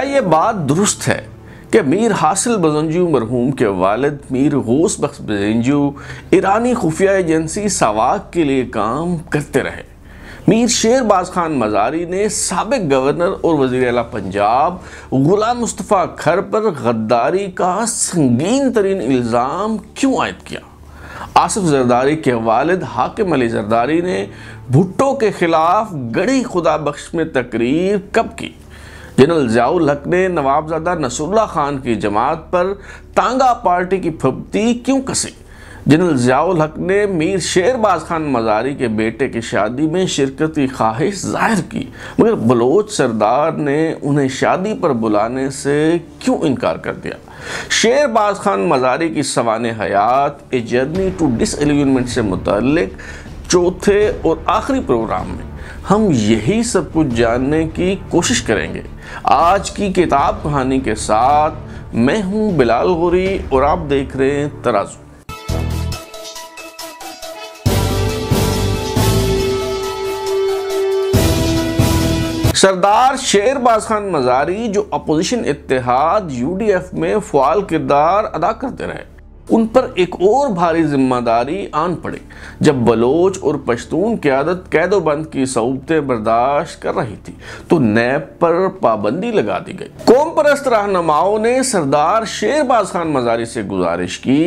क्या ये बात दुरुस्त है कि मीर हासिल बजंजू मरहूम के वालद मीर गोस बख्श बजंजू ईरानी खुफिया एजेंसी सवाक के लिए काम करते रहे मीर शेरबाज खान मजारी ने सबक गवर्नर और वजीर अला पंजाब गुलाम मुस्तफ़ा खर पर गद्दारी का संगीन तरीन इल्ज़ाम क्यों आयद किया आसफ जरदारी के वालद हाकिम अली जरदारी ने भुट्टो के ख़िलाफ़ गढ़ी खुदा बख्श में तकरीर कब की जनरल ज़ियाउल हक ने नवाबजादा नसरुल्ला खान की जमात पर तांगा पार्टी की फप्ती क्यों कसी जनरल ज़ियाउल हक ने मीर शेरबाज खान मजारी के बेटे की शादी में शिरकत की ख्वाहिश जाहिर की मगर बलोच सरदार ने उन्हें शादी पर बुलाने से क्यों इनकार कर दिया शेरबाज खान मजारी की सवान हयात ए जर्नी टू डिसमेंट से मुतल चौथे और आखिरी प्रोग्राम में हम यही सब कुछ जानने की कोशिश करेंगे आज की किताब कहानी के साथ मैं हूं बिलाल गोरी और आप देख रहे हैं तराजू सरदार शेरबाज खान मजारी जो अपोजिशन इतिहाद यूडीएफ में फ़ाल किरदार अदा करते रहे उन पर एक और भारी जिम्मेदारी आन पड़े जब बलोच और पश्तून क्यादत कैदोबंद की सऊबतें बर्दाश्त कर रही थी तो नैब पर पाबंदी लगा दी गई कौम परस्त रहनुमाओं ने सरदार शेरबाज खान मजारी से गुजारिश की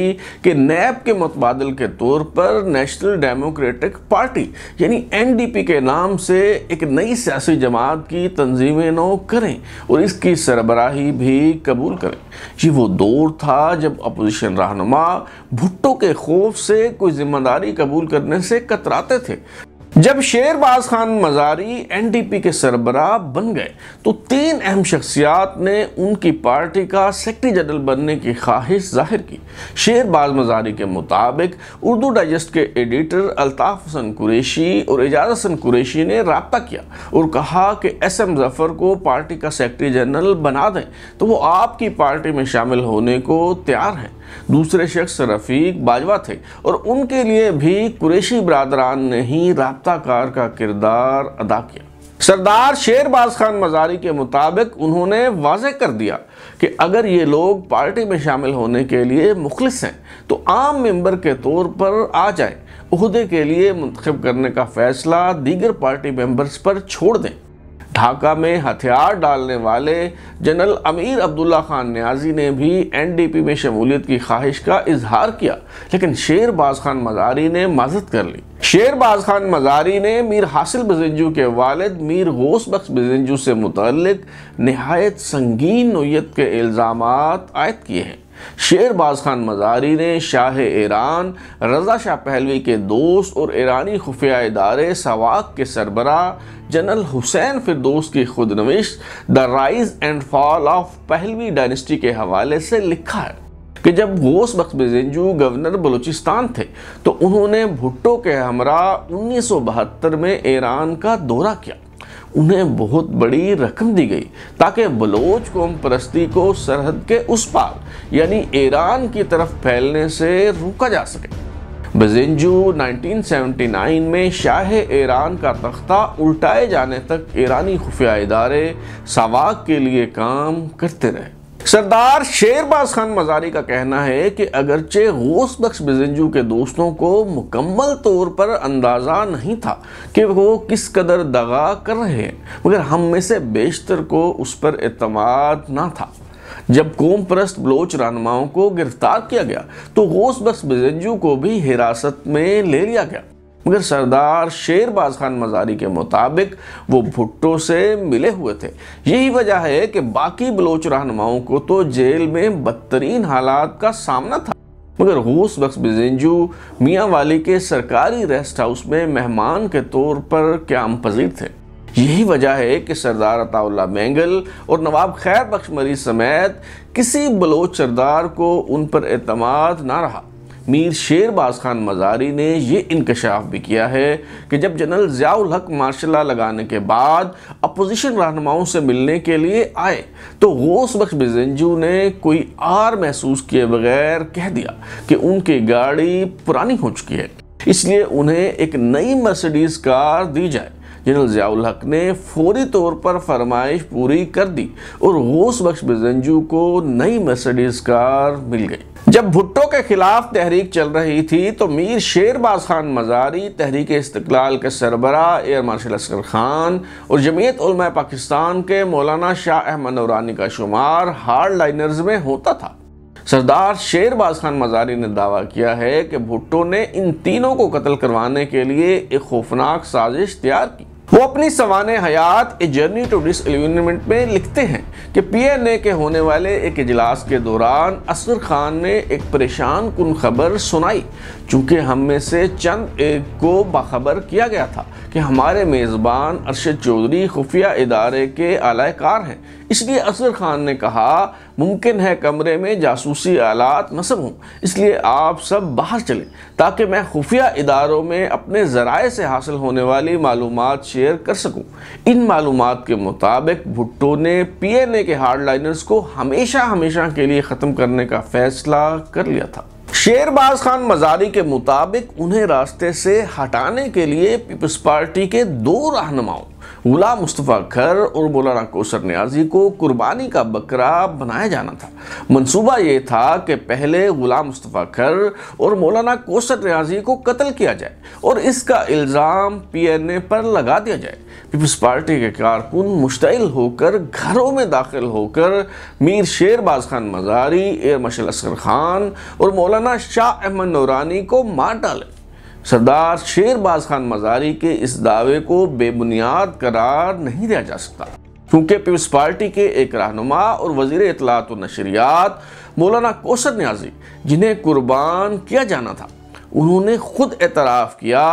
कि नैब के मुतबादल के तौर पर नेशनल डेमोक्रेटिक पार्टी यानी एन डी पी के नाम से एक नई सियासी जमात की तंजीमें नौ करें और इसकी सरबराही भी कबूल करें ये वो दौर था जब अपोजिशन रहनुमा माँ भुट्टो के खौफ से कोई जिम्मेदारी कबूल करने से कतराते थे जब शेरबाज खान मजारी एनडीपी के सरबरा बन गए तो तीन अहम शख्सियात ने उनकी पार्टी का सेक्रटरी जनरल बनने की ख्वाहिश जाहिर की शेरबाज मजारी के मुताबिक उर्दू डाइजेस्ट के एडिटर अल्ताफ़ हसन कुरेशी और एजाज हसन कुरेशी ने रबता किया और कहा कि एस एम जफ़र को पार्टी का सेक्रटरी जनरल बना दें तो वो आपकी पार्टी में शामिल होने को तैयार हैं दूसरे शख्स रफ़ीक बाजवा थे और उनके लिए भी कुरेशी बरदरान ने ही रबताकार का किरदार अदा किया सरदार शेरबाज खान मजारी के मुताबिक उन्होंने वाज कर दिया कि अगर ये लोग पार्टी में शामिल होने के लिए मुखलिस हैं तो आम मेंबर के तौर पर आ जाएं, उहदे के लिए मंतखब करने का फ़ैसला दीगर पार्टी मेंबर्स पर छोड़ दें ढाका में हथियार डालने वाले जनरल अमीर अब्दुल्ला खान न्याजी ने भी एनडीपी में शमूलियत की ख्वाहिश का इजहार किया लेकिन शेरबाज खान मजारी ने मदद कर ली शेरबाज खान मजारी ने मीर हासिल बजेंजू के वालद मीर गोस बख्श बजेंजू से मुतल नहायत संगीन नोयत के इल्ज़ाम आयद किए हैं शेरबाज खान मजारी ने Shah Iran Reza Shah Pahlavi के दोस्त और ईरानी खुफिया इदारे सवाक के सरबरा जनरल हुसैन फिरदोस की खुदनविश the rise and fall of Pahlavi dynasty के हवाले से लिखा है कि जब गोस बख्शू गवर्नर बलूचिस्तान थे तो उन्होंने भुट्टो के हमरा 1972 में ईरान का दौरा किया उन्हें बहुत बड़ी रकम दी गई ताकि बलोच कौम परस्ती को सरहद के उस पार यानी ईरान की तरफ फैलने से रोका जा सके बजेंजू 1979 में शाह ईरान का तख्ता उल्टाए जाने तक ईरानी खुफिया इदारे सवाक के लिए काम करते रहे सरदार शेरबाज खान मजारी का कहना है कि अगरचे गोश बख्श बजेंजू के दोस्तों को मुकम्मल तौर पर अंदाज़ा नहीं था कि वो किस कदर दगा कर रहे हैं मगर हम में से बेशतर को उस पर अतमाद ना था जब कोम परस्त बलोच रहनुमाओं को गिरफ्तार किया गया तो गौस बस बिजंजू को भी हिरासत में ले लिया गया मगर सरदार शेरबाज खान मजारी के मुताबिक वो भुट्टो से मिले हुए थे यही वजह है कि बाकी बलोच रहनुमाओं को तो जेल में बदतरीन हालात का सामना था मगर गौस बख्श बिजेंजू मियाँ वाली के सरकारी रेस्ट हाउस में मेहमान के तौर पर क्याम पजीर थे यही वजह है कि सरदार अताउल्ला मैंगल और नवाब खैर बख्श मरी समेत किसी बलोच सरदार को उन पर अतमाद ना रहा मीर शेरबाज खान मज़ारी ने यह इंकशाफ भी किया है कि जब जनरल ज़ियाउल हक मार्शला लगाने के बाद अपोजिशन रहनुमाओं से मिलने के लिए आए तो गौस बख्श बिजेंजू ने कोई आर महसूस किए बगैर कह दिया कि उनकी गाड़ी पुरानी हो चुकी है इसलिए उन्हें एक नई मर्सिडीज़ कार दी जाए जनरल ज़ियाउल हक ने फौरी तौर पर फरमाइश पूरी कर दी और गौस बख्श बिजंजू को नई मर्सडीज़ कार मिल गई जब भुट्टो के खिलाफ तहरीक चल रही थी तो मीर शेरबाज खान मजारी तहरीक इस्तकलाल के सरबरा एयर मार्शल असगर खान और जमीयत पाकिस्तान के मौलाना शाह अहमद नौरानी का शुमार हार्ड लाइनर्स में होता था सरदार शेरबाज खान मजारी ने दावा किया है कि भुट्टो ने इन तीनों को कत्ल करवाने के लिए एक खौफनाक साजिश तैयार की वो अपनी सवान हयात ए जर्नी टू डिसल्यूनमेंट में लिखते हैं कि पीएनए के होने वाले एक इजलास के दौरान असर खान ने एक परेशान कन खबर सुनाई चूँकि हम में से चंद एक को बाखबर किया गया था कि हमारे मेज़बान अरशद चौधरी खुफिया इदारे के आलाकार हैं इसलिए असर खान ने कहा मुमकिन है कमरे में जासूसी आलात मसम हों इसलिए आप सब बाहर चलें ताकि मैं खुफिया इदारों में अपने ज़राए से हासिल होने वाली मालूम शेयर कर सकूँ इन मालूम के मुताबिक भुट्टो ने पी एन ए के हार्डलाइनर्स को हमेशा हमेशा के लिए ख़त्म करने का फैसला कर लिया था शेरबाज खान मजारी के मुताबिक उन्हें रास्ते से हटाने के लिए पीपल्स पार्टी के दो रहनुमाओं गुलाम मुस्तफ़ा खर और मौलाना कोसर न्याजी को कुर्बानी का बकरा बनाया जाना था मंसूबा ये था कि पहले गुलाम मुस्तफ़ा खर और मौलाना कोसर न्याजी को कत्ल किया जाए और इसका इल्ज़ाम पी एन ए पर लगा दिया जाए पीपल्स पार्टी के कारकुन मुश्तिल होकर घरों में दाखिल होकर मीर शेरबाज खान मजारी एयर मशल असगर खान और मौलाना शाह अहमद नौरानी को मार डाले सरदार शेरबाज खान मजारी के इस दावे को बेबुनियाद करार नहीं दिया जा सकता क्योंकि पीपल्स पार्टी के एक रहनुमा और वजीर इतलात व नशरियात मौलाना कोसर न्याजी जिन्हें कुर्बान किया जाना था उन्होंने खुद एतराफ़ किया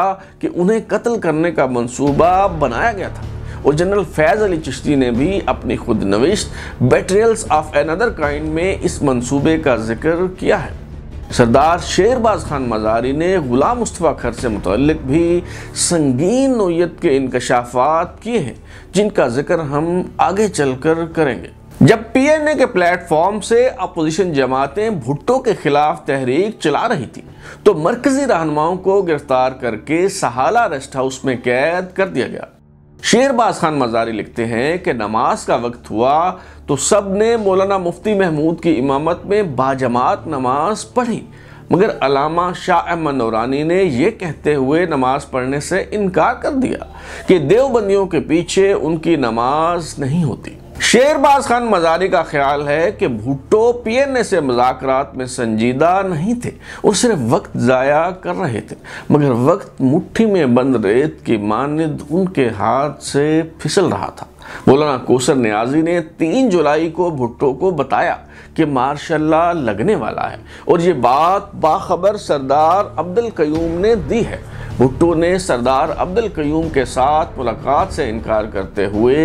कि उन्हें कत्ल करने का मंसूबा बनाया गया था और जनरल फैज़ अली चिश्ती ने भी अपनी खुद नविश्त बेटरियल्स ऑफ एनदर काइंड में इस मंसूबे का जिक्र किया है सरदार शेरबाज खान मज़ारी ने ग़ुलाम मुस्तफ़ा खर से मुतल भी संगीन नोयत के इनकशाफात किए हैं जिनका जिक्र हम आगे चल कर करेंगे जब पी एन ए के प्लेटफॉर्म से अपोजिशन जमातें भुट्टो के खिलाफ तहरीक चला रही थी तो मरकजी रहनुमाओं को गिरफ्तार करके सहाला रेस्ट हाउस में कैद कर दिया गया शेरबाज खान मजारी लिखते हैं कि नमाज का वक्त हुआ तो सब ने मौलाना मुफ्ती महमूद की इमामत में बाजमात नमाज पढ़ी मगर अलामा शाह अहमद नौरानी ने यह कहते हुए नमाज पढ़ने से इनकार कर दिया कि देवबंदियों के पीछे उनकी नमाज नहीं होती शेरबाज खान मजारी का ख्याल है कि भुट्टो पीएनए से मजाक में संजीदा नहीं थे वो सिर्फ वक्त ज़ाया कर रहे थे मगर वक्त मुट्ठी में बंद रेत की मानद उनके हाथ से फिसल रहा था मौलाना कोसर न्याजी ने तीन जुलाई को भुट्टो को बताया कि मार्शल्ला लगने वाला है और ये बात बाखबर सरदार अब्दुल कयूम ने दी है भुट्टो ने सरदार अब्दुल क्यूम के साथ मुलाकात से इनकार करते हुए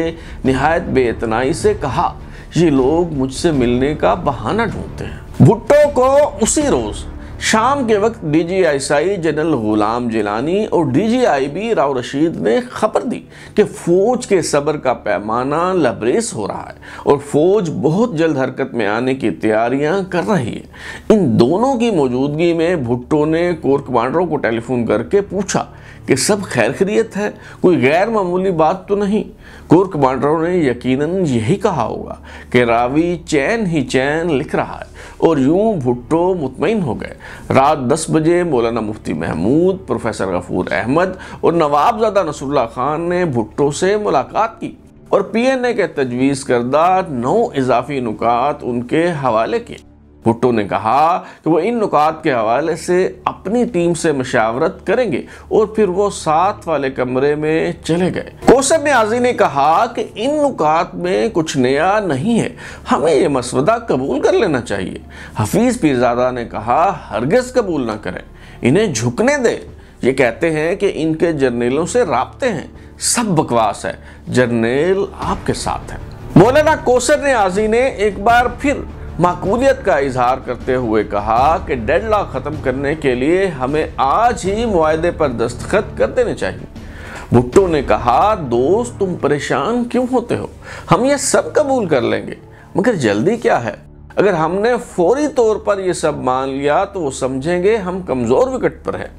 नहायत बेतनाई से कहा ये लोग मुझसे मिलने का बहाना ढूंढते हैं भुट्टो को उसी रोज़ शाम के वक्त डीजीआईएसआई जनरल गुलाम जिलानी और डीजीआईबी राव रशीद ने खबर दी कि फौज के सबर का पैमाना लबरेज हो रहा है और फौज बहुत जल्द हरकत में आने की तैयारियां कर रही है इन दोनों की मौजूदगी में भुट्टो ने कोर कमांडरों को टेलीफोन करके पूछा कि सब खैर खरीत है कोई गैर मामूली बात तो नहीं कोर कमांडरों ने यकीनन यही कहा होगा कि रावी चैन ही चैन लिख रहा है और यूं भुट्टो मुतमिन हो गए रात 10 बजे मौलाना मुफ्ती महमूद प्रोफेसर गफूर अहमद और नवाबजादा नसरुल्ला खान ने भुट्टो से मुलाकात की और पी एन ए के तजवीज़ करदा नौ इजाफी नुकात उनके हवाले किए भुट्टो ने कहा कि वो इन नुकात के हवाले से अपनी टीम से मशावरत करेंगे और फिर वो साथ वाले कमरे में चले गए कौसर न्याजी ने कहा कि इन नुकात में कुछ नया नहीं है हमें ये मसवदा कबूल कर लेना चाहिए हफीज़ पीरजादा ने कहा हरगज़ कबूल ना करें इन्हें झुकने दें ये कहते हैं कि इनके जर्नेलों से रबते हैं सब बकवास है जर्नेल आपके साथ है मौलाना कोसर न्याजी ने एक बार फिर माकूलियत का इजहार करते हुए कहा कि डेड लॉक ख़त्म करने के लिए हमें आज ही मुआदे पर दस्तखत कर देने चाहिए भुट्टो ने कहा दोस्त तुम परेशान क्यों होते हो हम ये सब कबूल कर लेंगे मगर जल्दी क्या है अगर हमने फौरी तौर पर यह सब मान लिया तो वो समझेंगे हम कमज़ोर विकेट पर हैं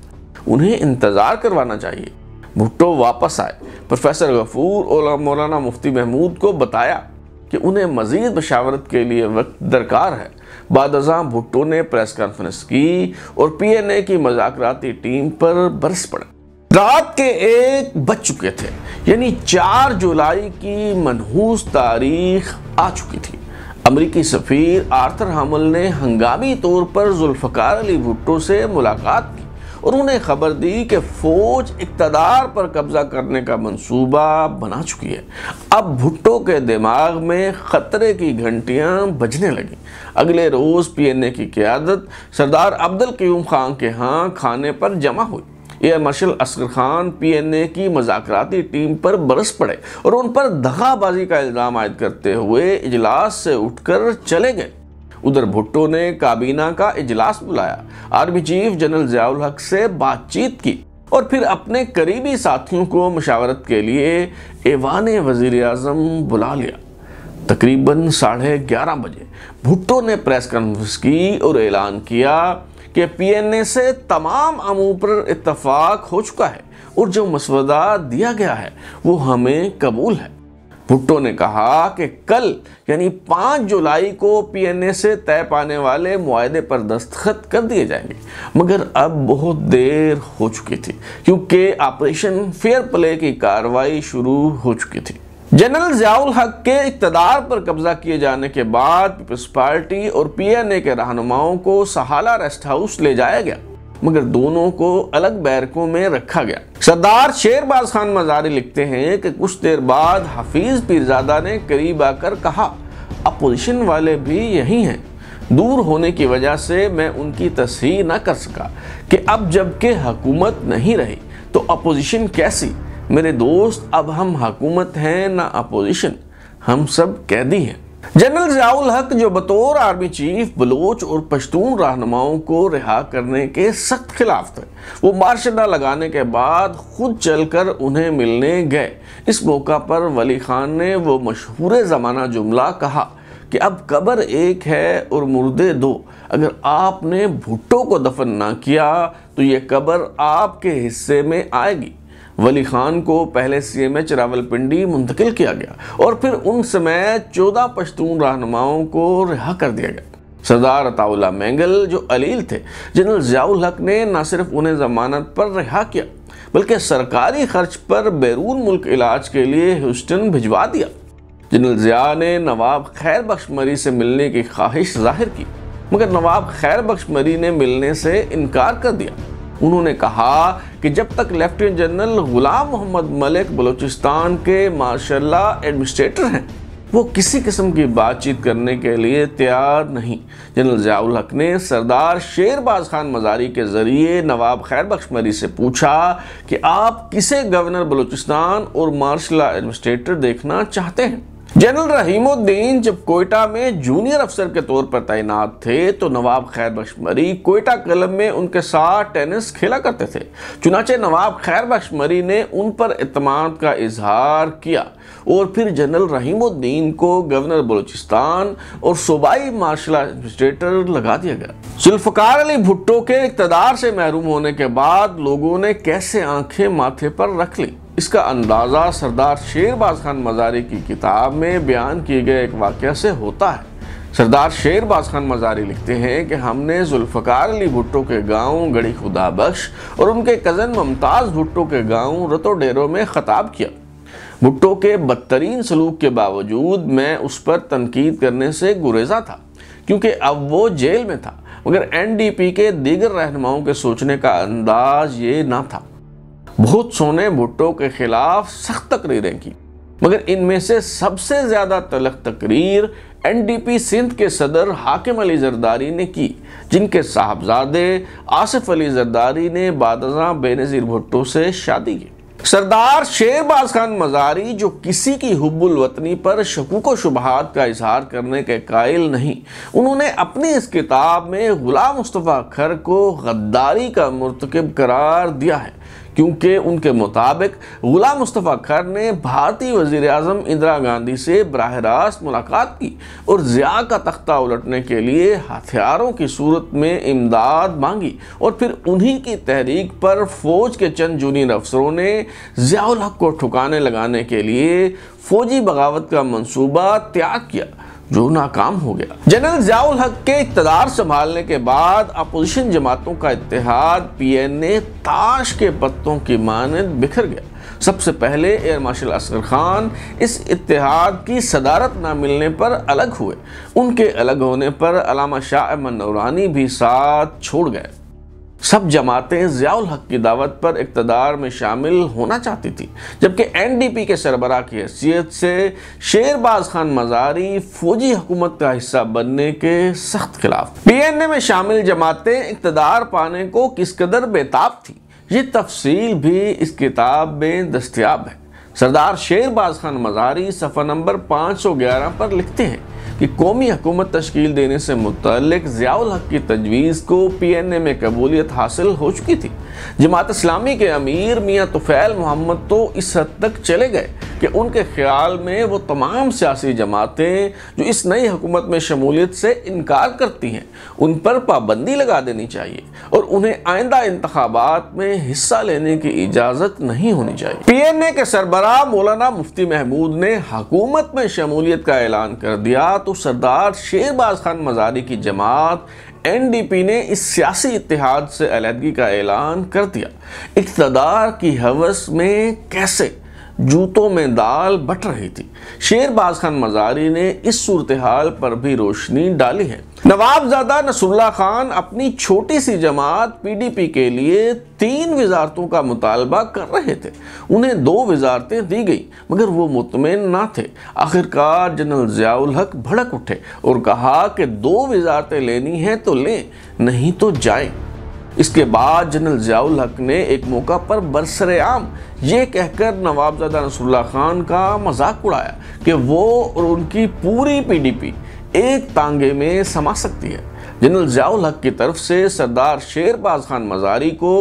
उन्हें इंतज़ार करवाना चाहिए भुट्टो वापस आए प्रोफेसर गफूर और मौलाना मुफ्ती महमूद को बताया कि उन्हें मजीद मशावरत के लिए वक्त दरकार है बादजा भुट्टो ने प्रेस कॉन्फ्रेंस की और पी एन ए की मजाकती टीम पर बरस पड़ा रात के एक बज चुके थे यानी चार जुलाई की मनहूस तारीख आ चुकी थी अमरीकी सफ़ीर आर्थर हमल ने हंगामी तौर पर जुल्फ़कार अली भुट्टो से मुलाकात की और उन्हें खबर दी कि फ़ौज इकतदार पर कब्ज़ा करने का मंसूबा बना चुकी है अब भुट्टो के दिमाग में ख़तरे की घंटियाँ बजने लगी अगले रोज़ पी एन ए की क्यादत सरदार अब्दुल क्यूम खान के यहाँ खाने पर जमा हुई air marshal Asghar Khan P N A की मजाकती टीम पर बरस पड़े और उन पर दगाबाजी का इल्ज़ाम आयद करते हुए इजलास से उठकर चले गए उधर भुट्टो ने काबीना का इजलास बुलाया आर्मी चीफ जनरल जयाउल हक से बातचीत की और फिर अपने करीबी साथियों को मशावरत के लिए एवान वजीर अजम बुला लिया तकरीबन साढ़े ग्यारह बजे भुट्टो ने प्रेस कॉन्फ्रेंस की और ऐलान किया कि पी एन ए से तमाम अमू पर इतफाक़ हो चुका है और जो मसवदा दिया गया है वो हमें कबूल है भुट्टो ने कहा कि कल यानी पाँच जुलाई को पीएनए से तय पाने वाले माहदे पर दस्तखत कर दिए जाएंगे मगर अब बहुत देर हो चुकी थी क्योंकि ऑपरेशन फेयर प्ले की कार्रवाई शुरू हो चुकी थी जनरल जियाउल हक के इकतदार पर कब्जा किए जाने के बाद पीपल्स पार्टी और पीएनए के रहनुमाओं को सहाला रेस्ट हाउस ले जाया गया मगर दोनों को अलग बैरकों में रखा गया सरदार शेरबाज खान मजारी लिखते हैं कि कुछ देर बाद हफीज पीरजादा ने करीब आकर कहा अपोजिशन वाले भी यही हैं दूर होने की वजह से मैं उनकी तस्ही ना कर सका कि अब जबकि हकूमत नहीं रही तो अपोजिशन कैसी मेरे दोस्त अब हम हकूमत हैं ना अपोजिशन हम सब कैदी हैं जनरल जयाउल हक जो बतौर आर्मी चीफ बलोच और पश्तून रहनुमाओं को रिहा करने के सख्त खिलाफ थे वो मार्शल लगाने के बाद खुद चलकर उन्हें मिलने गए इस मौका पर वली खान ने वो मशहूर ज़माना जुमला कहा कि अब कबर एक है और मुर्दे दो अगर आपने भुट्टो को दफन ना किया तो ये कबर आपके हिस्से में आएगी वली खान को पहले सी एम एच रावलपिंडी मुंतकिल किया गया और फिर उन समय चौदह पश्तून रहनुमाओं को रिहा कर दिया गया सरदार अताउल्ला मैंगल जो अलील थे जनरल जियाउल हक ने न सिर्फ उन्हें ज़मानत पर रिहा किया बल्कि सरकारी खर्च पर बैरून मुल्क इलाज के लिए ह्यूस्टन भिजवा दिया जनरल ज़िया ने नवाब खैर बख्श मरी से मिलने की ख्वाहिश जाहिर की मगर नवाब खैर बख्श मरी ने मिलने से इनकार कर दिया उन्होंने कहा कि जब तक लेफ्टिनेंट जनरल गुलाम मोहम्मद मलिक बलूचिस्तान के माशाल्लाह एडमिनिस्ट्रेटर हैं वो किसी किस्म की बातचीत करने के लिए तैयार नहीं जनरल जयाउल हक ने सरदार शेरबाज खान मजारी के ज़रिए नवाब खैर बख्श मरी से पूछा कि आप किसे गवर्नर बलूचिस्तान और मार्शल एडमिनिस्ट्रेटर देखना चाहते हैं जनरल रहीमुद्दीन जब कोयटा में जूनियर अफसर के तौर पर तैनात थे तो नवाब खैर बख्श कोयटा क्लब में उनके साथ टेनिस खेला करते थे चुनाचे नवाब खैर बख्श ने उन पर अतमाद का इजहार किया और फिर जनरल रहीमुद्दीन को गवर्नर बलूचिस्तान और सूबाई मार्शल एडमिनिस्ट्रेटर लगा दिया गया जुल्फकार अली भुट्टो के इकतदार से महरूम होने के बाद लोगों ने कैसे आंखें माथे पर रख ली इसका अंदाज़ा सरदार शेरबाज खान मज़ारी की किताब में बयान किए गए एक वाक़ से होता है सरदार शेरबाज खान मजारी लिखते हैं कि हमने जुल्फ़कार अली भुट्टो के गांव गढ़ी खुदा और उनके कज़न मुमताज़ भुट्टो के गांव रतो डेरों में ख़ताब किया भुट्टो के बदतरीन सलूक के बावजूद मैं उस पर तनकीद करने से गुरेजा था क्योंकि अब वो जेल में था मगर एनडीपी के दीगर रहनुमाओं के सोचने का अंदाज़ ये ना था बहुत सोने भुट्टो के खिलाफ सख्त तकरीरें की मगर इनमें से सबसे ज़्यादा तलख तकरीर एनडीपी सिंध के सदर हाकिम अली जरदारी ने की जिनके साहबजादे आसिफ अली जरदारी ने बादजा बेनज़ीर भुट्टो से शादी की सरदार शेरबाज खान मजारी जो किसी की हब्बुल वतनी पर शकूक शुबहत का इजहार करने के कायल नहीं उन्होंने अपनी इस किताब में गुलाम मुस्तफ़ा खर को गद्दारी का मरतकब करार दिया है क्योंकि उनके मुताबिक गुलाम मुस्तफ़ा खर ने भारतीय वजीर अजम इंदिरा गांधी से बरह रास्त मुलाकात की और ज़िया का तख्ता उलटने के लिए हथियारों की सूरत में इमदाद मांगी और फिर उन्हीं की तहरीक पर फ़ौज के चंद जूनियर अफसरों ने ज़ियाल हक को ठुकाने लगाने के लिए फ़ौजी बगावत का मंसूबा त्याग किया जो नाकाम हो गया जनरल जियाउल हक के इकतदार संभालने के बाद अपोजिशन जमातों का इतिहाद पीएनए ताश के पत्तों की मानद बिखर गया सबसे पहले एयर मार्शल असगर खान इस इतिहाद की सदारत न मिलने पर अलग हुए उनके अलग होने पर अलामा शाह अहमद नौरानी भी साथ छोड़ गए सब जमातें ज़ियाउल हक की दावत पर इकतदार में शामिल होना चाहती थी जबकि एनडीपी के सरबरा की हैसियत से शेरबाज खान मजारी फौजी हुकूमत का हिस्सा बनने के सख्त खिलाफ पीएनए में शामिल जमातें इकतदार पाने को किस कदर बेताब थी ये तफसील भी इस किताब में दस्तियाब है सरदार शेरबाज खान मजारी सफ़ा नंबर 511 पर लिखते हैं कि कौमी हकूमत तश्कील देने से मुतलक ज़ियाल हक की तजवीज़ को पी एन ए में कबूलियत हासिल हो चुकी थी जमात इस्लामी के अमीर मियाँ तुफ़ैल मोहम्मद तो इस हद तक चले गए कि उनके ख्याल में वो तमाम सियासी जमातें जो इस नई हकूमत में शमूलियत से इनकार करती हैं उन पर पाबंदी लगा देनी चाहिए और उन्हें आइंदा इंतबात में हिस्सा लेने की इजाज़त नहीं होनी चाहिए पी एन ए के सरबराह मौलाना मुफ्ती महमूद ने हकूमत में शमूलियत का ऐलान कर दिया तो सरदार शेरबाज खान मजारी की जमात एनडीपी ने इस सियासी इतिहाद से अलहदगी का ऐलान कर दिया इकतदार की हवस में कैसे जूतों में दाल बट रही थी शेरबाज खान मजारी ने इस सूरत हाल पर भी रोशनी डाली है नवाबजादा नसरुल्ला खान अपनी छोटी सी जमात पीडीपी के लिए तीन वजारतों का मुतालबा कर रहे थे उन्हें दो वजारतें दी गई मगर वो मुतमिन ना थे आखिरकार जनरल ज़ियाउल हक भड़क उठे और कहा कि दो वजारतें लेनी हैं तो लें नहीं तो जाएं इसके बाद जनरल जियाउल हक ने एक मौका पर बरसर आम ये कहकर नवाबजादा नसरुल्ला खान का मजाक उड़ाया कि वो और उनकी पूरी पीडीपी एक तांगे में समा सकती है जनरल जियाउल हक की तरफ से सरदार शेरबाज खान मजारी को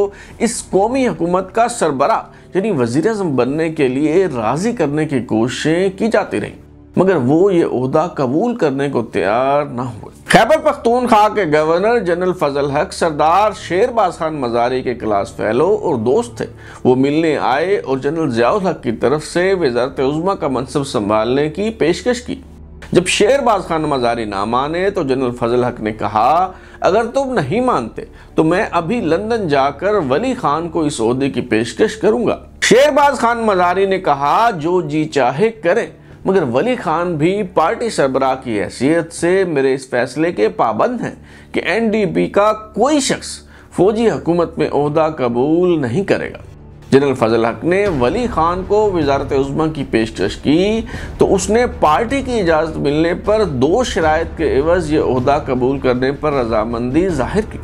इस कौमी हुकूमत का सरबरा यानी वजीर अज़म बनने के लिए राज़ी करने की कोशिशें की जाती रहीं मगर वो ये उहदा कबूल करने को तैयार ना हुए खैबर पख्तूनख्वा के गवर्नर जनरल फजल हक सरदार शेरबाज खान मजारी के क्लास फैलो और दोस्त थे वो मिलने आए और जनरल जयाउल हक की तरफ से वजारत उज़मा का मनसब संभालने की पेशकश की जब शेरबाज खान मजारी ना माने तो जनरल फजल हक ने कहा अगर तुम नहीं मानते तो मैं अभी लंदन जाकर वली खान को इस अहदे की पेशकश करूंगा शेरबाज खान मजारी ने कहा जो जी चाहे करें मगर वली खान भी पार्टी सरबराह की हैसियत से मेरे इस फैसले के पाबंद हैं कि एनडीपी का कोई शख्स फौजी हुकूमत में अहदा कबूल नहीं करेगा जनरल फजल हक ने वली खान को वजारत उज़मा की पेशकश की तो उसने पार्टी की इजाज़त मिलने पर दो शराय के एवज़ ये अहदा कबूल करने पर रजामंदी जाहिर की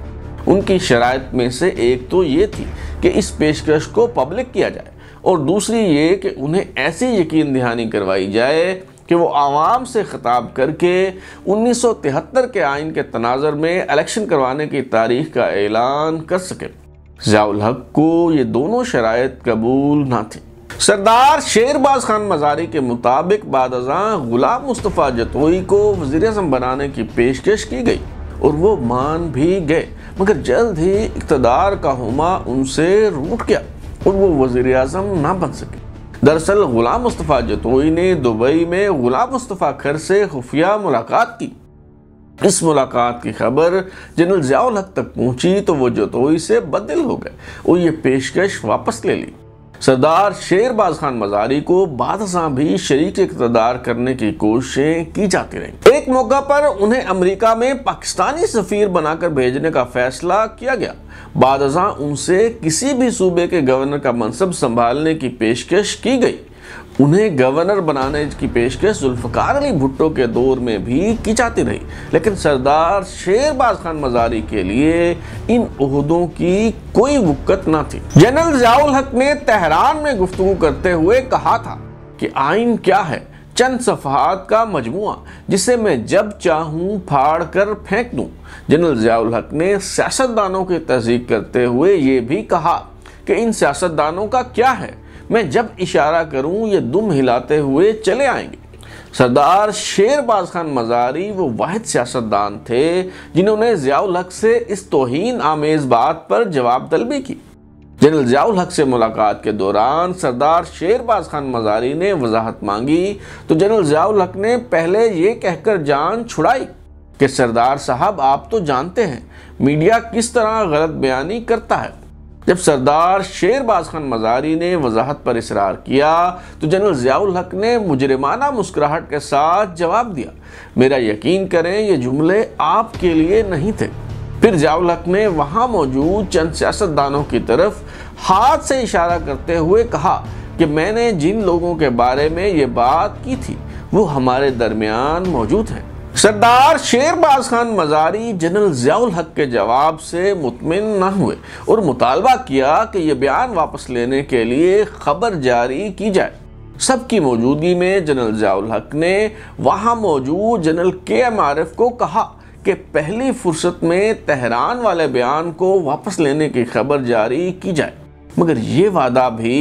उनकी शराय में से एक तो ये थी कि इस पेशकश को पब्लिक किया जाए और दूसरी ये कि उन्हें ऐसी यकीन दहानी करवाई जाए कि वो आवाम से ख़ताब करके 1973 के आइन के तनाजर में इलेक्शन करवाने की तारीख का ऐलान कर सकें ज़ियाल हक को ये दोनों शराइ कबूल ना थी सरदार शेरबाज खान मजारी के मुताबिक बाद गुलाम मुस्तफ़ा जतोई को वजी अजम बनाने की पेशकश की गई और वो मान भी गए मगर जल्द ही इकतदार का हुमा उनसे रूट गया और वो वजीर अजम ना बन सके दरअसल गुलाम मुस्तफ़ा जतोई ने दुबई में गुलाम मुस्तफ़ा खर से खुफिया मुलाकात की इस मुलाकात की खबर जनरल जियाल हक तक पहुंची तो वो जतोई से बदल हो गए और ये पेशकश वापस ले ली सरदार शेरबाज खान मजारी को बादशाह भी शरीक इकतदार करने की कोशिशें की जाती रही एक मौका पर उन्हें अमेरिका में पाकिस्तानी सफीर बनाकर भेजने का फैसला किया गया बादशाह उनसे किसी भी सूबे के गवर्नर का मनसब संभालने की पेशकश की गई उन्हें गवर्नर बनाने की पेशकश जुल्फ़कार अली भुट्टो के दौर में भी की जाती रही लेकिन सरदार शेरबाज खान मजारी के लिए इन उहदों की कोई वक्त ना थी जनरल जियाउल हक ने तेहरान में गुफ्तु करते हुए कहा था कि आइन क्या है चंद सफहात का मजमुआ जिसे मैं जब चाहूं फाड़ कर फेंक दूं जनरल जियाउल हक ने सियासतदानों की तस्दीक करते हुए ये भी कहा कि इन सियासतदानों का क्या है मैं जब इशारा करूं ये दुम हिलाते हुए चले आएंगे सरदार शेरबाज खान मज़ारी वो वाद सियासतदान थे जिन्होंने ज़ियाउल हक से इस तोहन आमेज़ बात पर जवाब तलबी की जनरल ज़ियाउल हक से मुलाकात के दौरान सरदार शेरबाज खान मज़ारी ने वजाहत मांगी तो जनरल ज़ियाउल हक ने पहले ये कहकर जान छुड़ाई कि सरदार साहब आप तो जानते हैं मीडिया किस तरह गलत बयानी करता है जब सरदार शेरबाज खान मजारी ने वजाहत पर इसरार किया तो जनरल ज़ियाउल हक ने मुजरमाना मुस्कुराहट के साथ जवाब दिया मेरा यकीन करें ये जुमले आपके लिए नहीं थे फिर ज़ियाउल हक ने वहाँ मौजूद चंद सियासतदानों की तरफ हाथ से इशारा करते हुए कहा कि मैंने जिन लोगों के बारे में ये बात की थी वो हमारे दरमियान मौजूद हैं सरदार शेरबाज खान मजारी जनरल जयाउल हक के जवाब से मुतमिन न हुए और मुतालबा किया कि यह बयान वापस लेने के लिए खबर जारी की जाए सबकी मौजूदगी में जनरल जयाउल हक ने वहाँ मौजूद जनरल के एम आर एफ को कहा कि पहली फुर्सत में तेहरान वाले बयान को वापस लेने की खबर जारी की जाए मगर ये वादा भी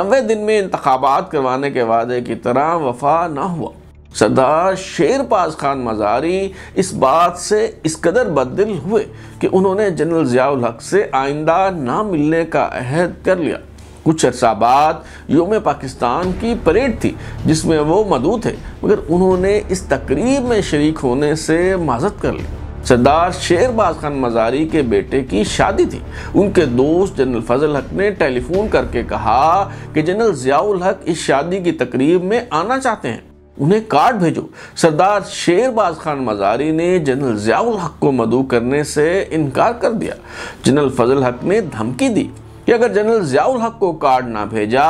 नवे दिन में इंतबात करवाने के वादे की तरह वफा ना हुआ सरदार शेर खान मज़ारी इस बात से इस कदर बददिल हुए कि उन्होंने जनरल ज़ियाउल हक से आइंदा ना मिलने का अहद कर लिया कुछ अर्सा बाद योम पाकिस्तान की परेड थी जिसमें वो मदू थे मगर उन्होंने इस तकरीब में शरीक होने से माजत कर ली सरदार शेरबाज खान मज़ारी के बेटे की शादी थी उनके दोस्त जनरल फजल हक ने टेलीफोन करके कहा कि जनरल ज़ियाउल हक इस शादी की तकरीब में आना चाहते हैं उन्हें कार्ड भेजो सरदार शेरबाज खान मजारी ने जनरल जियाउल हक को मदू करने से इनकार कर दिया जनरल फजल हक ने धमकी दी कि अगर जनरल जियाउल हक को कार्ड ना भेजा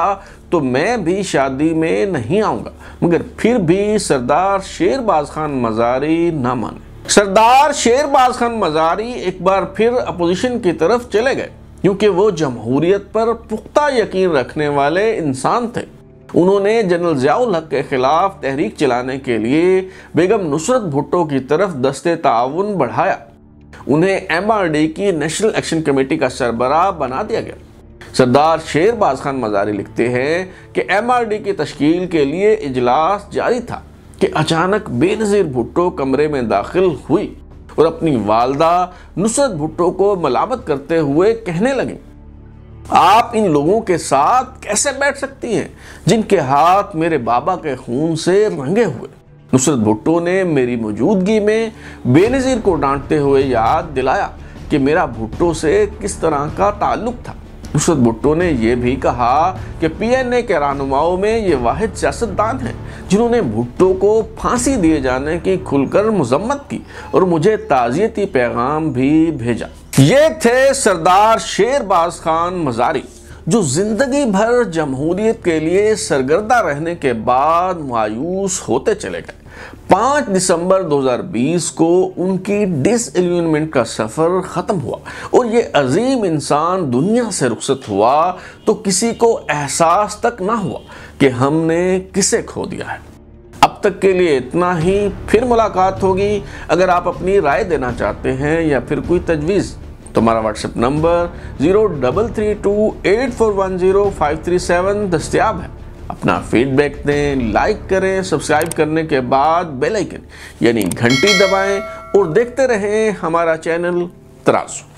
तो मैं भी शादी में नहीं आऊँगा मगर फिर भी सरदार शेरबाज खान मजारी ना माने सरदार शेरबाज खान मजारी एक बार फिर अपोजिशन की तरफ चले गए क्योंकि वो जमहूरियत पर पुख्ता यकीन रखने वाले इंसान थे उन्होंने जनरल जयाउल हक के ख़िलाफ़ तहरीक चलाने के लिए बेगम नुसरत भुट्टो की तरफ दस्ते ताउन बढ़ाया उन्हें एम की नेशनल एक्शन कमेटी का सरबरा बना दिया गया सरदार शेरबाज खान मजारी लिखते हैं कि एम की तश्कील के लिए इजलास जारी था कि अचानक बेनज़ीर भुट्टो कमरे में दाखिल हुई और अपनी वालदा नुसरत भुट्टो को मलामत करते हुए कहने लगी आप इन लोगों के साथ कैसे बैठ सकती हैं जिनके हाथ मेरे बाबा के खून से रंगे हुए नुसरत भुट्टो ने मेरी मौजूदगी में बेनज़ीर को डांटते हुए याद दिलाया कि मेरा भुट्टो से किस तरह का ताल्लुक था नुसरत भुट्टो ने यह भी कहा कि पीएनए के रहनुमाओं में ये वाहिद सियासतदान हैं जिन्होंने भुट्टो को फांसी दिए जाने की खुलकर मजम्मत की और मुझे ताज़ियती पैगाम भी भेजा ये थे सरदार शेरबाज खान मजारी जो जिंदगी भर जमहूरियत के लिए सरगर्दा रहने के बाद मायूस होते चले गए 5 दिसंबर 2020 को उनकी डिसएल्यूनमेंट का सफ़र ख़त्म हुआ और ये अजीम इंसान दुनिया से रुखसत हुआ तो किसी को एहसास तक ना हुआ कि हमने किसे खो दिया है तक के लिए इतना ही फिर मुलाकात होगी अगर आप अपनी राय देना चाहते हैं या फिर कोई तजवीज़ तो हमारा WhatsApp number zero double three two eight four one zero five three seven दस्तियाब है अपना फीडबैक दें लाइक करें सब्सक्राइब करने के बाद बेल आइकन यानी घंटी दबाएं और देखते रहें हमारा चैनल तराजू